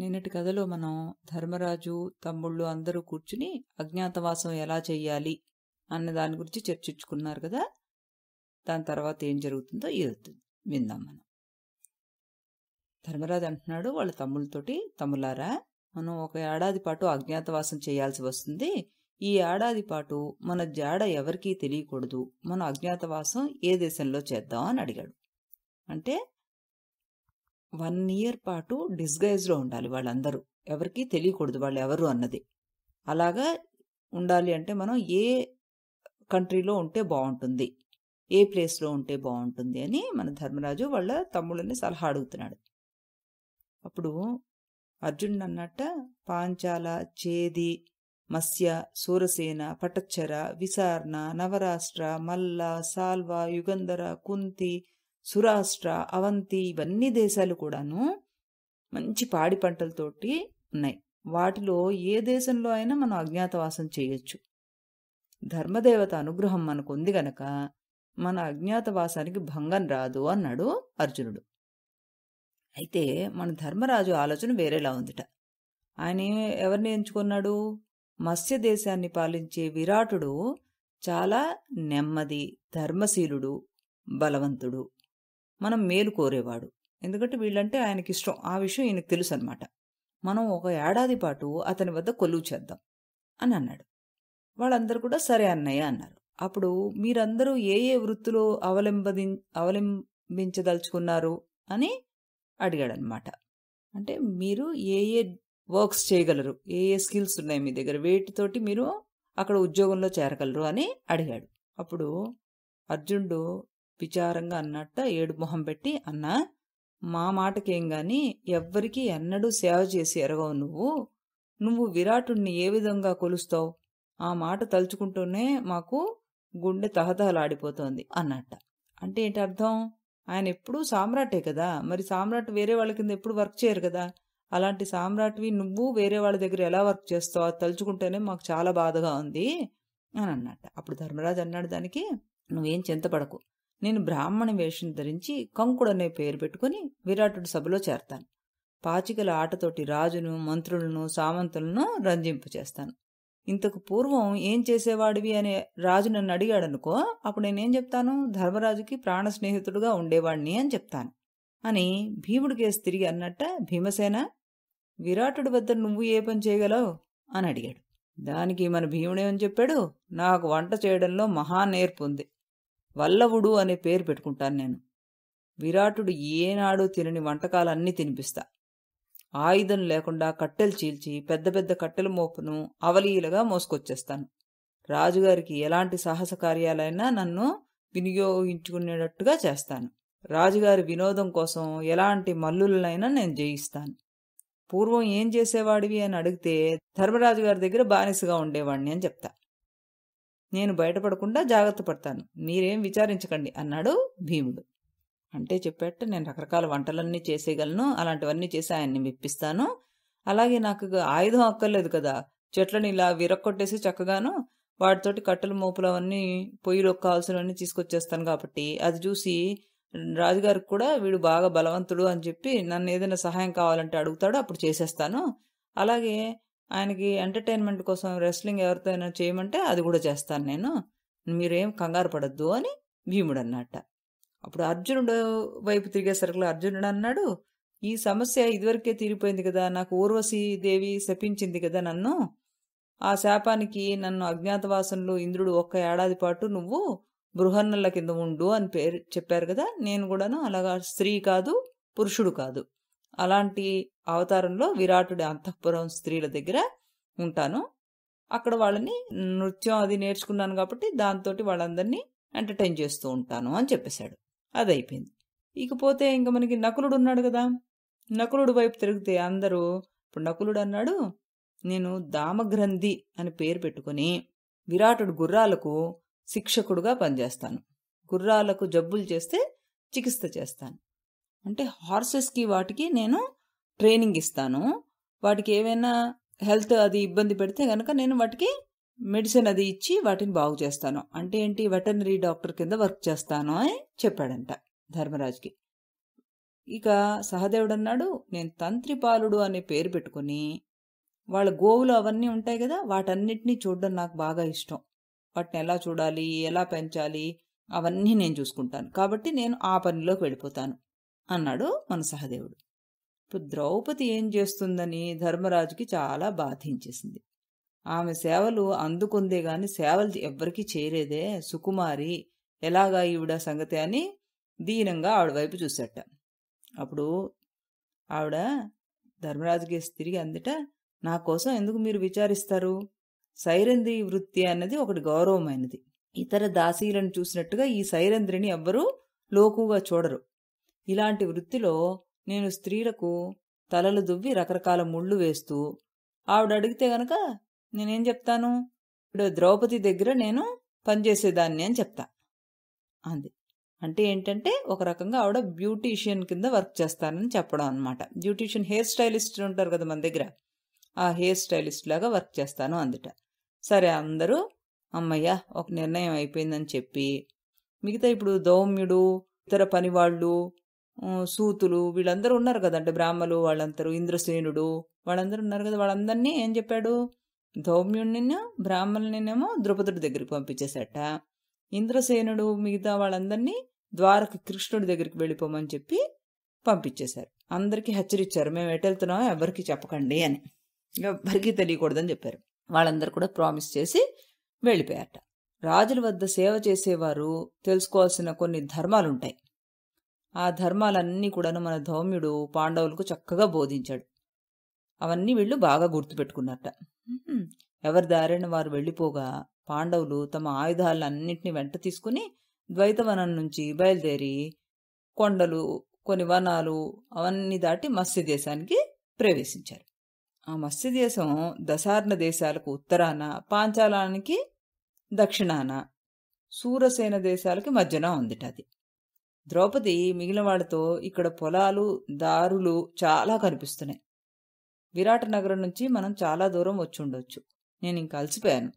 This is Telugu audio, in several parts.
నిన్నటి కథలో మనం ధర్మరాజు తమ్ముళ్ళు అందరూ కూర్చుని అజ్ఞాతవాసం ఎలా చెయ్యాలి అన్న దాని గురించి చర్చించుకున్నారు కదా దాని తర్వాత ఏం జరుగుతుందో ఇది విందాం మనం ధర్మరాజు అంటున్నాడు వాళ్ళ తమ్ముళ్ళతోటి తమ్ములారా మనం ఒక ఏడాది పాటు అజ్ఞాతవాసం చేయాల్సి వస్తుంది ఈ ఏడాది పాటు మన జాడ ఎవరికీ తెలియకూడదు మన అజ్ఞాతవాసం ఏ దేశంలో చేద్దాం అని అడిగాడు అంటే వన్ ఇయర్ పాటు డిస్గైజ్లో ఉండాలి వాళ్ళందరూ ఎవరికీ తెలియకూడదు వాళ్ళు ఎవరు అన్నది అలాగా ఉండాలి అంటే మనం ఏ కంట్రీలో ఉంటే బాగుంటుంది ఏ ప్లేస్లో ఉంటే బాగుంటుంది అని మన ధర్మరాజు వాళ్ళ తమ్ముళ్ళని సలహా అడుగుతున్నాడు అప్పుడు అర్జునుడు అన్నట్ట పాంచాల చేది మత్స్య సూరసేన పటచ్చర విసారణ నవరాష్ట్ర మల్ల సాల్వ యుగంధర కుంతి సురాష్ట్ర అవంతి ఇవన్నీ దేశాలు కూడాను మంచి పాడి పంటలతోటి ఉన్నాయి వాటిలో ఏ దేశంలో అయినా మనం అజ్ఞాతవాసం చేయొచ్చు ధర్మదేవత అనుగ్రహం మనకుంది గనక మన అజ్ఞాతవాసానికి భంగం రాదు అన్నాడు అర్జునుడు అయితే మన ధర్మరాజు ఆలోచన వేరేలా ఉందిట ఆయన ఎవరిని ఎంచుకున్నాడు మత్స్య దేశాన్ని పాలించే విరాటుడు చాలా నెమ్మది ధర్మశీలుడు బలవంతుడు మనం మేలు కోరేవాడు ఎందుకంటే వీళ్ళంటే ఆయనకి ఇష్టం ఆ విషయం ఈయనకు తెలుసు అనమాట మనం ఒక ఏడాది పాటు అతని వద్ద కొలువు చేద్దాం అని అన్నాడు వాళ్ళందరూ కూడా సరే అన్నయ్య అన్నారు అప్పుడు మీరందరూ ఏ ఏ వృత్తులు అవలంబది అవలంబించదలుచుకున్నారు అని అడిగాడనమాట అంటే మీరు ఏ ఏ వర్క్స్ చేయగలరు ఏ ఏ స్కిల్స్ ఉన్నాయి మీ దగ్గర వేటితోటి మీరు అక్కడ ఉద్యోగంలో చేరగలరు అని అడిగాడు అప్పుడు అర్జునుడు విచారంగా అన్నట్ట ఏడు మొహం పెట్టి అన్నా మా మాటకేం గాని ఎవ్వరికీ ఎన్నడూ సేవ చేసి ఎరగవు నువ్వు నువ్వు విరాటుణ్ణి ఏ విధంగా కొలుస్తావు ఆ మాట తలుచుకుంటూనే మాకు గుండె తహతహలాడిపోతోంది అన్నట్ట అంటే ఏంటి అర్థం ఆయన ఎప్పుడూ సామ్రాటే కదా మరి సామ్రాట్ వేరే వాళ్ళ కింద ఎప్పుడు వర్క్ చేయరు కదా అలాంటి సామ్రాట్వి నువ్వు వేరే వాళ్ళ దగ్గర ఎలా వర్క్ చేస్తావు తలుచుకుంటేనే మాకు చాలా బాధగా ఉంది అని అన్నట్ట అప్పుడు ధర్మరాజు అన్నాడు దానికి నువ్వేం చింతపడకు నేను బ్రాహ్మణ వేషం ధరించి కంకుడనే పేరు పెట్టుకుని విరాటుడి సభలో చేరతాను పాచికల ఆటతోటి రాజును మంత్రులను సామంతులను రంజింపు చేస్తాను ఇంతకు పూర్వం ఏం చేసేవాడివి అనే రాజు నన్ను అడిగాడనుకో అప్పుడు నేనేం చెప్తాను ధర్మరాజుకి ప్రాణ స్నేహితుడుగా ఉండేవాడిని అని చెప్తాను అని భీముడి కేసు తిరిగి అన్నట్ట భీమసేన విరాటుడి వద్ద నువ్వు ఏ పని చేయగలవు అని అడిగాడు దానికి మన భీముడేమని చెప్పాడు నాకు వంట చేయడంలో మహా నేర్పు ఉంది వల్లవుడు అనే పేరు పెట్టుకుంటాను నేను విరాటుడు ఏనాడు తినని వంటకాలన్నీ తినిపిస్తా ఆయుధం లేకుండా కట్టెలు చీల్చి పెద్ద పెద్ద కట్టెల మోపును అవలీలగా మోసుకొచ్చేస్తాను రాజుగారికి ఎలాంటి సాహస కార్యాలైనా నన్ను వినియోగించుకునేటట్టుగా చేస్తాను రాజుగారి వినోదం కోసం ఎలాంటి మల్లులనైనా నేను జయిస్తాను పూర్వం ఏం చేసేవాడివి అని అడిగితే ధర్మరాజు గారి దగ్గర బానిసగా ఉండేవాడిని అని చెప్తా నేను బయటపడకుండా జాగ్రత్త పడతాను మీరేం విచారించకండి అన్నాడు భీముడు అంటే చెప్పేట నేను రకరకాల వంటలన్నీ చేసేయగలను అలాంటివన్నీ చేసి ఆయన్ని మెప్పిస్తాను అలాగే నాకు ఆయుధం అక్కర్లేదు కదా చెట్లను ఇలా విరక్కొట్టేసి చక్కగాను వాటితోటి కట్టెల మోపులు అవన్నీ పొయ్యిలో కావాల్సినవన్నీ తీసుకొచ్చేస్తాను కాబట్టి అది చూసి రాజుగారికి కూడా వీడు బాగా బలవంతుడు అని చెప్పి నన్ను ఏదైనా సహాయం కావాలంటే అడుగుతాడో అప్పుడు చేసేస్తాను అలాగే ఆయనకి ఎంటర్టైన్మెంట్ కోసం రెస్లింగ్ ఎవరితో అయినా చేయమంటే అది కూడా చేస్తాను నేను మీరేం కంగారు పడద్దు అని భీముడు అన్నట్ట అప్పుడు అర్జునుడు వైపు తిరిగే సరుకులు అర్జునుడు అన్నాడు ఈ సమస్య ఇదివరకే తీరిపోయింది కదా నాకు ఊర్వశీ దేవి శపించింది కదా నన్ను ఆ శాపానికి నన్ను అజ్ఞాతవాసంలో ఇంద్రుడు ఒక్క ఏడాది పాటు నువ్వు బృహన్నల కింద ఉండు అని పేరు చెప్పారు కదా నేను కూడాను అలాగా స్త్రీ కాదు పురుషుడు కాదు అలాంటి అవతారంలో విరాటుడి అంతఃపురం స్త్రీల దగ్గర ఉంటాను అక్కడ వాళ్ళని నృత్యం అది నేర్చుకున్నాను కాబట్టి దాంతో వాళ్ళందరినీ ఎంటర్టైన్ చేస్తూ ఉంటాను అని చెప్పేశాడు అది అయిపోయింది ఇకపోతే ఇంకా మనకి నకులుడు ఉన్నాడు కదా నకులుడు వైపు తిరిగితే అందరూ ఇప్పుడు నకులుడు అన్నాడు నేను దామగ్రంథి అని పేరు పెట్టుకుని విరాటుడు గుర్రాలకు శిక్షకుడుగా పనిచేస్తాను గుర్రాలకు జబ్బులు చేస్తే చికిత్స చేస్తాను అంటే హార్సెస్కి వాటికి నేను ట్రైనింగ్ ఇస్తాను వాటికి ఏమైనా హెల్త్ అది ఇబ్బంది పెడితే కనుక నేను వాటికి మెడిసిన్ అది ఇచ్చి వాటిని బాగు చేస్తాను అంటే ఏంటి వెటనరీ డాక్టర్ కింద వర్క్ చేస్తాను అని చెప్పాడంట ధర్మరాజుకి ఇక సహదేవుడు అన్నాడు నేను తంత్రిపాలుడు అనే పేరు పెట్టుకుని వాళ్ళ గోవులు అవన్నీ ఉంటాయి కదా వాటన్నిటినీ చూడడం నాకు బాగా ఇష్టం వాటిని ఎలా చూడాలి ఎలా పెంచాలి అవన్నీ నేను చూసుకుంటాను కాబట్టి నేను ఆ పనిలోకి వెళ్ళిపోతాను అన్నాడు మన సహదేవుడు ఇప్పుడు ద్రౌపది ఏం చేస్తుందని ధర్మరాజుకి చాలా బాధించేసింది ఆమె సేవలు అందుకుందే గాని సేవలు ఎవ్వరికీ చేరేదే సుకుమారి ఎలాగా ఈవిడ సంగతి అని దీనంగా ఆవిడ వైపు చూసేట అప్పుడు ఆవిడ ధర్మరాజుకి తిరిగి అందుట నా కోసం ఎందుకు మీరు విచారిస్తారు సైరంధ్రి వృత్తి అన్నది ఒకటి గౌరవమైనది ఇతర దాసీలను చూసినట్టుగా ఈ సైరంధ్రిని ఎవ్వరూ లోకుగా చూడరు ఇలాంటి వృత్తిలో నేను స్త్రీలకు తలలు దువ్వి రకరకాల ముళ్ళు వేస్తూ ఆవిడ అడిగితే గనక నేనేం చెప్తాను ఇప్పుడు ద్రౌపది దగ్గర నేను పనిచేసేదాన్ని అని చెప్తా అంది అంటే ఏంటంటే ఒక రకంగా ఆవిడ బ్యూటీషియన్ కింద వర్క్ చేస్తానని చెప్పడం అనమాట బ్యూటీషియన్ హెయిర్ స్టైలిస్ట్ ఉంటారు కదా మన దగ్గర ఆ హెయిర్ స్టైలిస్ట్ లాగా వర్క్ చేస్తాను అందుట సరే అందరూ అమ్మయ్యా ఒక నిర్ణయం అయిపోయిందని చెప్పి మిగతా ఇప్పుడు దౌమ్యుడు ఇతర పనివాళ్ళు సూతులు వీళ్ళందరూ ఉన్నారు కదండి బ్రాహ్మలు వాళ్ళందరూ ఇంద్రసేనుడు వాళ్ళందరూ ఉన్నారు కదా వాళ్ళందరినీ ఏం చెప్పాడు ధౌమ్యుడిని బ్రాహ్మణునినేమో ద్రుపదుడి దగ్గరికి పంపించేశాట ఇంద్రసేనుడు మిగతా వాళ్ళందరినీ ద్వారక కృష్ణుడి దగ్గరికి వెళ్ళిపోమని చెప్పి పంపించేశారు అందరికీ హెచ్చరించారు మేము ఎటెళ్తున్నాం ఎవరికి చెప్పకండి అని ఎవ్వరికీ తెలియకూడదని చెప్పారు వాళ్ళందరూ కూడా ప్రామిస్ చేసి వెళ్ళిపోయారట రాజుల వద్ద సేవ చేసేవారు తెలుసుకోవాల్సిన కొన్ని ధర్మాలుంటాయి ఆ ధర్మాలన్నీ కూడాను మన ధౌమ్యుడు పాండవులకు చక్కగా బోధించాడు అవన్నీ వీళ్ళు బాగా గుర్తుపెట్టుకున్నట్ట ఎవరి దారిన వారు వెళ్ళిపోగా పాండవులు తమ ఆయుధాలన్నింటినీ వెంట తీసుకుని ద్వైతవనం నుంచి బయలుదేరి కొండలు కొన్ని వనాలు అవన్నీ దాటి మత్స్య దేశానికి ప్రవేశించారు ఆ మత్స్య దేశం దశార్ణ దేశాలకు ఉత్తరాన పాంచాలానికి దక్షిణాన సూరసేన దేశాలకి మధ్యన ఉందిట అది ద్రౌపది మిగిలిన వాళ్ళతో ఇక్కడ పొలాలు దారులు చాలా కనిపిస్తున్నాయి విరాట నగరం నుంచి మనం చాలా దూరం వచ్చి ఉండొచ్చు నేను ఇంక అలసిపోయాను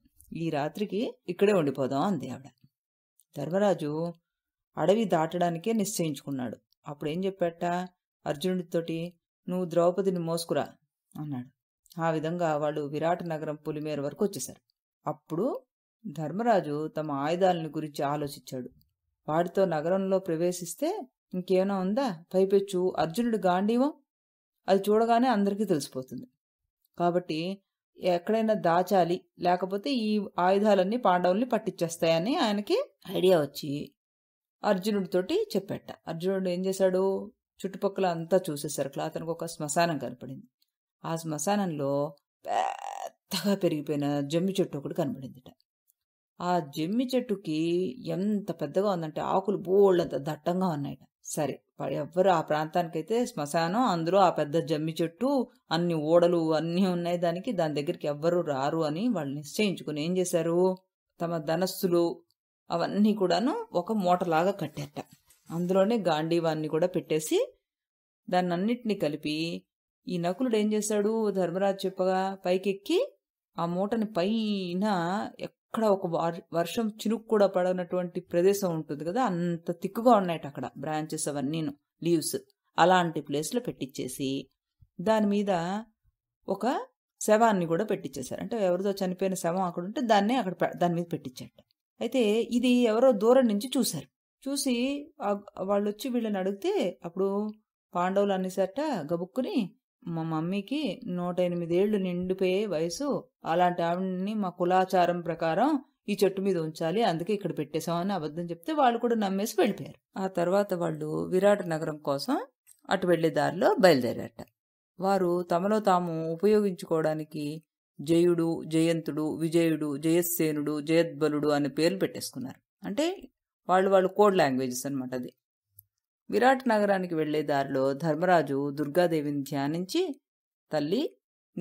ఈ రాత్రికి ఇక్కడే ఉండిపోదాం అంది ఆవిడ ధర్మరాజు అడవి దాటడానికే నిశ్చయించుకున్నాడు అప్పుడేం చెప్పాట అర్జునుడితోటి నువ్వు ద్రౌపదిని మోసుకురా అన్నాడు ఆ విధంగా వాళ్ళు విరాట నగరం పులిమేర వరకు వచ్చేశారు అప్పుడు ధర్మరాజు తమ ఆయుధాలను గురించి ఆలోచించాడు వాడితో నగరంలో ప్రవేశిస్తే ఇంకేమైనా ఉందా పైపెచ్చు అర్జునుడు గాండీవం అది చూడగానే అందరికీ తెలిసిపోతుంది కాబట్టి ఎక్కడైనా దాచాలి లేకపోతే ఈ ఆయుధాలన్నీ పాండవుల్ని పట్టించేస్తాయని ఆయనకి ఐడియా వచ్చి అర్జునుడితోటి చెప్పేట అర్జునుడు ఏం చేశాడు చుట్టుపక్కల అంతా చూసేశారు అట్లా అతనికి ఒక శ్మశానం కనపడింది ఆ శ్మశానంలో పెద్దగా పెరిగిపోయిన జమ్మి చెట్టు ఒకటి కనబడిందిట ఆ జమ్మి చెట్టుకి ఎంత పెద్దగా ఉందంటే ఆకులు బోళ్ళంత దట్టంగా ఉన్నాయట సరే ఎవ్వరు ఆ ప్రాంతానికైతే శ్మశానం అందులో ఆ పెద్ద జమ్మి చెట్టు అన్ని ఓడలు అన్నీ ఉన్నాయి దానికి దాని దగ్గరికి ఎవ్వరు రారు అని వాళ్ళు నిశ్చయించుకుని ఏం చేశారు తమ ధనస్సులు అవన్నీ కూడాను ఒక మూటలాగా కట్టేట అందులోనే గాంధీవాన్ని కూడా పెట్టేసి దాన్నన్నిటినీ కలిపి ఈ నకులుడు ఏం చేశాడు ధర్మరాజు చెప్పగా పైకెక్కి ఆ మూటని పైన ఎక్కడ ఒక వర్షం చినుక్కు కూడా పడనటువంటి ప్రదేశం ఉంటుంది కదా అంత తిక్కుగా ఉన్నాయట అక్కడ బ్రాంచెస్ అవన్నీ లీవ్స్ అలాంటి ప్లేస్లో పెట్టించేసి దాని మీద ఒక శవాన్ని కూడా పెట్టించేశారు అంటే ఎవరిదో చనిపోయిన శవం అక్కడ ఉంటే దాన్నే అక్కడ దాని మీద పెట్టించాట అయితే ఇది ఎవరో దూరం నుంచి చూశారు చూసి వాళ్ళు వచ్చి వీళ్ళని అడిగితే అప్పుడు పాండవులు అనేసట గబుక్కుని మా మమ్మీకి నూట ఎనిమిదేళ్లు నిండిపోయే వయసు అలాంటి ఆవిడని మా కులాచారం ప్రకారం ఈ చెట్టు మీద ఉంచాలి అందుకే ఇక్కడ పెట్టేశామని అబద్ధం చెప్తే వాళ్ళు కూడా నమ్మేసి వెళ్ళిపోయారు ఆ తర్వాత వాళ్ళు విరాట్ నగరం కోసం అటు వెళ్లే దారిలో బయలుదేరారట వారు తమలో తాము ఉపయోగించుకోవడానికి జయుడు జయంతుడు విజయుడు జయసేనుడు జయద్బలుడు అనే పేర్లు పెట్టేసుకున్నారు అంటే వాళ్ళు వాళ్ళు కోడ్ లాంగ్వేజెస్ అనమాట అది విరాట్ నగరానికి వెళ్లే దారిలో ధర్మరాజు దుర్గాదేవిని ధ్యానించి తల్లి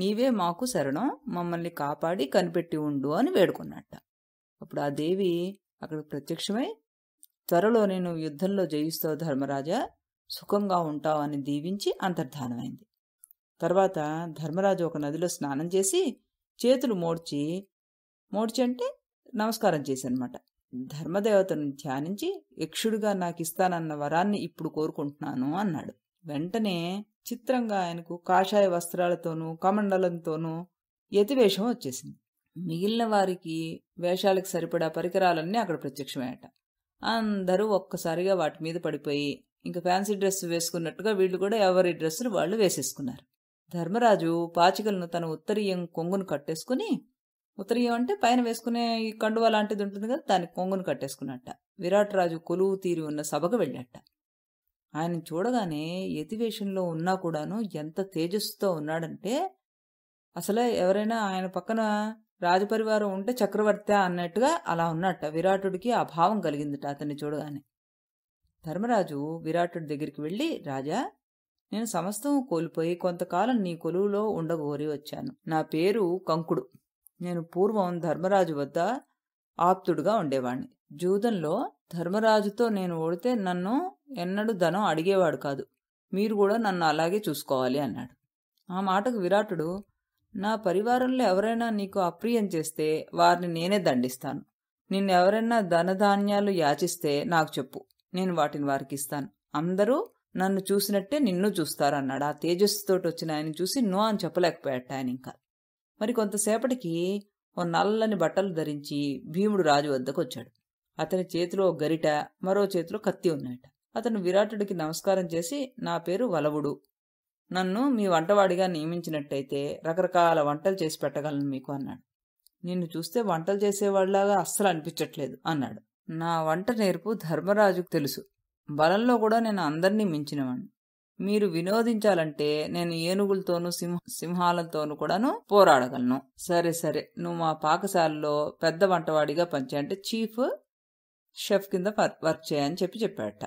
నీవే మాకు శరణం మమ్మల్ని కాపాడి కనిపెట్టి ఉండు అని వేడుకున్నట్ట అప్పుడు ఆ దేవి అక్కడ ప్రత్యక్షమై త్వరలో నేను యుద్ధంలో జయిస్తావు ధర్మరాజా సుఖంగా ఉంటావు అని దీవించి అంతర్ధానమైంది తర్వాత ధర్మరాజు ఒక నదిలో స్నానం చేసి చేతులు మోడ్చి మోడ్చి అంటే నమస్కారం చేశానమాట అనమాట ధర్మదేవతను ధ్యానించి యక్షుడిగా నాకు ఇస్తానన్న వరాన్ని ఇప్పుడు కోరుకుంటున్నాను అన్నాడు వెంటనే చిత్రంగా ఆయనకు కాషాయ వస్త్రాలతోనూ కమండలంతోనూ యతివేషం వచ్చేసింది మిగిలిన వారికి వేషాలకు సరిపడా పరికరాలన్నీ అక్కడ ప్రత్యక్షమయ్యట అందరూ ఒక్కసారిగా వాటి మీద పడిపోయి ఇంకా ఫ్యాన్సీ డ్రెస్ వేసుకున్నట్టుగా వీళ్ళు కూడా ఎవరి డ్రెస్సులు వాళ్ళు వేసేసుకున్నారు ధర్మరాజు పాచికలను తన ఉత్తరీయం కొంగును కట్టేసుకుని ఉత్తరీయం అంటే పైన వేసుకునే ఈ కండువ లాంటిది ఉంటుంది కదా దాని కొంగును కట్టేసుకున్నట్ట విరాట్రాజు కొలువు తీరి ఉన్న సభకు వెళ్ళట్ట ఆయన చూడగానే యతివేషంలో ఉన్నా కూడాను ఎంత తేజస్సుతో ఉన్నాడంటే అసలే ఎవరైనా ఆయన పక్కన రాజపరివారం ఉంటే చక్రవర్తి అన్నట్టుగా అలా ఉన్నట్ట విరాటుడికి ఆ భావం కలిగిందిట అతన్ని చూడగానే ధర్మరాజు విరాటుడి దగ్గరికి వెళ్ళి రాజా నేను సమస్తం కోల్పోయి కొంతకాలం నీ కొలువులో ఉండగోరి వచ్చాను నా పేరు కంకుడు నేను పూర్వం ధర్మరాజు వద్ద ఆప్తుడుగా ఉండేవాణ్ణి జూదంలో ధర్మరాజుతో నేను ఓడితే నన్ను ఎన్నడూ ధనం అడిగేవాడు కాదు మీరు కూడా నన్ను అలాగే చూసుకోవాలి అన్నాడు ఆ మాటకు విరాటుడు నా పరివారంలో ఎవరైనా నీకు అప్రియం చేస్తే వారిని నేనే దండిస్తాను ఎవరైనా ధనధాన్యాలు యాచిస్తే నాకు చెప్పు నేను వాటిని వారికి ఇస్తాను అందరూ నన్ను చూసినట్టే నిన్ను చూస్తారు అన్నాడు ఆ తేజస్సుతోటి వచ్చిన ఆయన చూసి నో అని చెప్పలేకపోయాట ఆయన ఇంకా మరి కొంతసేపటికి ఓ నల్లని బట్టలు ధరించి భీముడు రాజు వద్దకు వచ్చాడు అతని చేతిలో గరిట మరో చేతిలో కత్తి ఉన్నాయట అతను విరాటుడికి నమస్కారం చేసి నా పేరు వలవుడు నన్ను మీ వంటవాడిగా నియమించినట్టయితే రకరకాల వంటలు చేసి పెట్టగలను మీకు అన్నాడు నిన్ను చూస్తే వంటలు చేసేవాళ్లాగా అస్సలు అనిపించట్లేదు అన్నాడు నా వంట నేర్పు ధర్మరాజుకు తెలుసు బలంలో కూడా నేను అందరినీ మించినవాణ్ణి మీరు వినోదించాలంటే నేను ఏనుగులతోనూ సింహ సింహాలతోనూ కూడాను పోరాడగలను సరే సరే నువ్వు మా పాకశాలలో పెద్ద వంటవాడిగా పనిచే అంటే చీఫ్ షెఫ్ కింద వర్క్ చేయని చెప్పి చెప్పాడట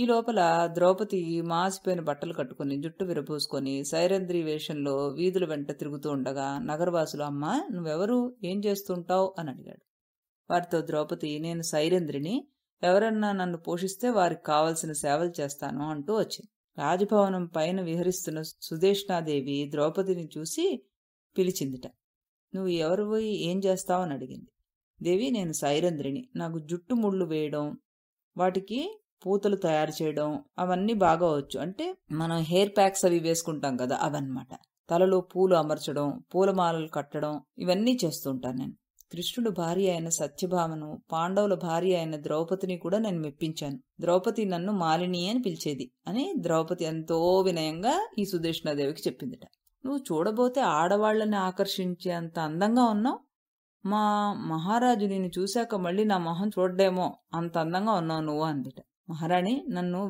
ఈ లోపల ద్రౌపది మాసిపోయిన బట్టలు కట్టుకుని జుట్టు విరబూసుకొని సైరంద్రి వేషంలో వీధుల వెంట తిరుగుతూ ఉండగా నగరవాసులు అమ్మ నువ్వెవరు ఏం చేస్తుంటావు అని అడిగాడు వారితో ద్రౌపది నేను సైరంద్రిని ఎవరన్నా నన్ను పోషిస్తే వారికి కావలసిన సేవలు చేస్తాను అంటూ వచ్చింది రాజభవనం పైన విహరిస్తున్న సుదేష్ణాదేవి ద్రౌపదిని చూసి పిలిచిందిట నువ్వు ఎవరు పోయి ఏం చేస్తావని అడిగింది దేవి నేను సైరంధ్రిని నాకు జుట్టు ముళ్ళు వేయడం వాటికి పూతలు తయారు చేయడం అవన్నీ బాగా వచ్చు అంటే మనం హెయిర్ ప్యాక్స్ అవి వేసుకుంటాం కదా అవన్నమాట తలలో పూలు అమర్చడం పూలమాలలు కట్టడం ఇవన్నీ చేస్తుంటాను నేను కృష్ణుడు భార్య అయిన సత్యభామను పాండవుల భార్య అయిన ద్రౌపదిని కూడా నేను మెప్పించాను ద్రౌపది నన్ను మాలిని అని పిలిచేది అని ద్రౌపది ఎంతో వినయంగా ఈ సుదర్శనాదేవికి చెప్పిందిట నువ్వు చూడబోతే ఆడవాళ్లని అంత అందంగా ఉన్నావు మా మహారాజు నిన్ను చూశాక మళ్ళీ నా మొహం చూడడేమో అంత అందంగా ఉన్నావు నువ్వు అందిట మహారాణి నన్ను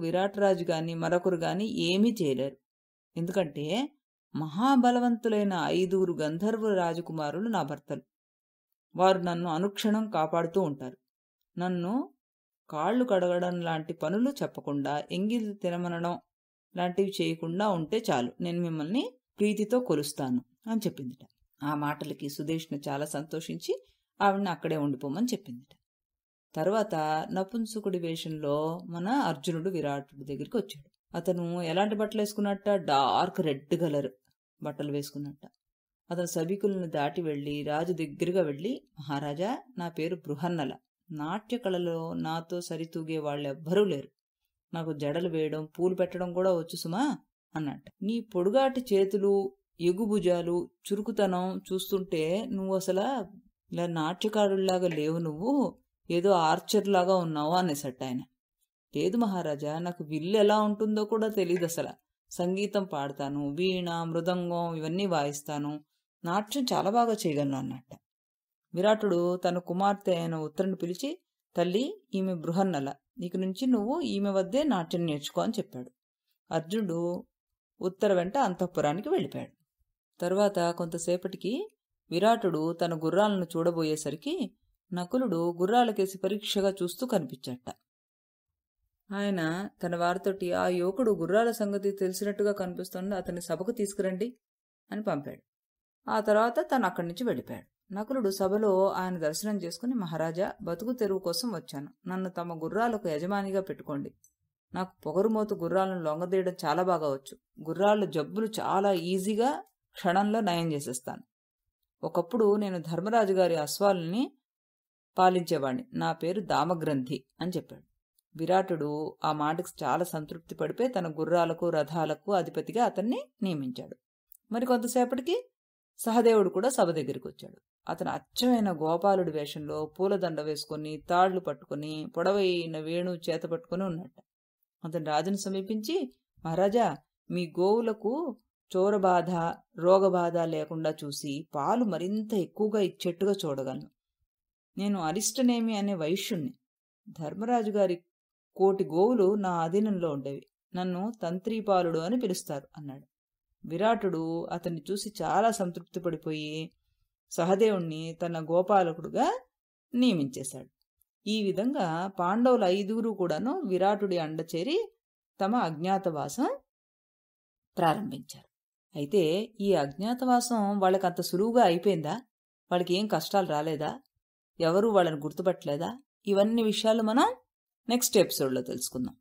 రాజు గాని మరొకరు గాని ఏమీ చేయలేరు ఎందుకంటే మహాబలవంతులైన ఐదుగురు గంధర్వ రాజకుమారులు నా భర్తలు వారు నన్ను అనుక్షణం కాపాడుతూ ఉంటారు నన్ను కాళ్ళు కడగడం లాంటి పనులు చెప్పకుండా ఎంగిల్ తినమనడం లాంటివి చేయకుండా ఉంటే చాలు నేను మిమ్మల్ని ప్రీతితో కొలుస్తాను అని చెప్పిందిట ఆ మాటలకి సుదేష్ను చాలా సంతోషించి ఆవిడని అక్కడే ఉండిపోమని చెప్పిందిట తర్వాత నపుంసుకుడి వేషంలో మన అర్జునుడు విరాటుడి దగ్గరికి వచ్చాడు అతను ఎలాంటి బట్టలు వేసుకున్నట్ట డార్క్ రెడ్ కలర్ బట్టలు వేసుకున్నట్ట అతను సభికులను దాటి వెళ్ళి రాజు దగ్గరగా వెళ్ళి మహారాజా నా పేరు బృహన్నల నాట్య కళలో నాతో సరితూగే వాళ్ళెవ్వరూ లేరు నాకు జడలు వేయడం పూలు పెట్టడం కూడా వచ్చు సుమా అన్నట్టు నీ పొడుగాటి చేతులు ఎగుభుజాలు చురుకుతనం చూస్తుంటే నువ్వు అసలు ఇలా నాట్యకారుల్లాగా లేవు నువ్వు ఏదో ఆర్చర్లాగా ఉన్నావు అనేసట్టు ఆయన లేదు మహారాజా నాకు విల్లు ఎలా ఉంటుందో కూడా తెలియదు అసలు సంగీతం పాడతాను వీణ మృదంగం ఇవన్నీ వాయిస్తాను నాట్యం చాలా బాగా చేయగలను అన్నట్ట విరాటుడు తన కుమార్తె అయిన ఉత్తరుని పిలిచి తల్లి ఈమె బృహన్నల నీకు నుంచి నువ్వు ఈమె వద్దే నాట్యం నేర్చుకో అని చెప్పాడు అర్జునుడు ఉత్తర వెంట అంతఃపురానికి వెళ్ళిపోయాడు తరువాత కొంతసేపటికి విరాటుడు తన గుర్రాలను చూడబోయేసరికి నకులుడు గుర్రాలకేసి పరీక్షగా చూస్తూ కనిపించట ఆయన తన వారితోటి ఆ యువకుడు గుర్రాల సంగతి తెలిసినట్టుగా కనిపిస్తుంది అతని సభకు తీసుకురండి అని పంపాడు ఆ తర్వాత తను అక్కడి నుంచి వెళ్ళిపోయాడు నకులుడు సభలో ఆయన దర్శనం చేసుకుని మహారాజా బతుకు తెరువు కోసం వచ్చాను నన్ను తమ గుర్రాలకు యజమానిగా పెట్టుకోండి నాకు పొగరుమోతు గుర్రాలను లొంగదీయడం చాలా బాగా వచ్చు గుర్రాల జబ్బులు చాలా ఈజీగా క్షణంలో నయం చేసేస్తాను ఒకప్పుడు నేను ధర్మరాజు గారి అశ్వాలని పాలించేవాణ్ణి నా పేరు దామగ్రంథి అని చెప్పాడు విరాటుడు ఆ మాటకు చాలా సంతృప్తి పడిపోయి తన గుర్రాలకు రథాలకు అధిపతిగా అతన్ని నియమించాడు మరి కొంతసేపటికి సహదేవుడు కూడా సభ దగ్గరికి వచ్చాడు అతను అచ్చమైన గోపాలుడి వేషంలో పూలదండ వేసుకుని తాళ్లు పట్టుకుని పొడవైన వేణు చేత పట్టుకుని ఉన్నట్ట అతను రాజును సమీపించి మహారాజా మీ గోవులకు చోరబాధ రోగబాధ లేకుండా చూసి పాలు మరింత ఎక్కువగా ఇచ్చేట్టుగా చూడగలను నేను అరిష్టనేమి అనే వైశ్యుణ్ణి ధర్మరాజు గారి కోటి గోవులు నా ఆధీనంలో ఉండేవి నన్ను తంత్రీపాలుడు అని పిలుస్తారు అన్నాడు విరాటుడు అతన్ని చూసి చాలా సంతృప్తి పడిపోయి సహదేవుణ్ణి తన గోపాలకుడుగా నియమించేశాడు ఈ విధంగా పాండవుల ఐదుగురు కూడాను విరాటుడి అండ చేరి తమ అజ్ఞాతవాసం ప్రారంభించారు అయితే ఈ అజ్ఞాతవాసం వాళ్ళకి అంత సులువుగా అయిపోయిందా వాళ్ళకి ఏం కష్టాలు రాలేదా ఎవరు వాళ్ళని గుర్తుపట్టలేదా ఇవన్నీ విషయాలు మనం నెక్స్ట్ ఎపిసోడ్లో తెలుసుకుందాం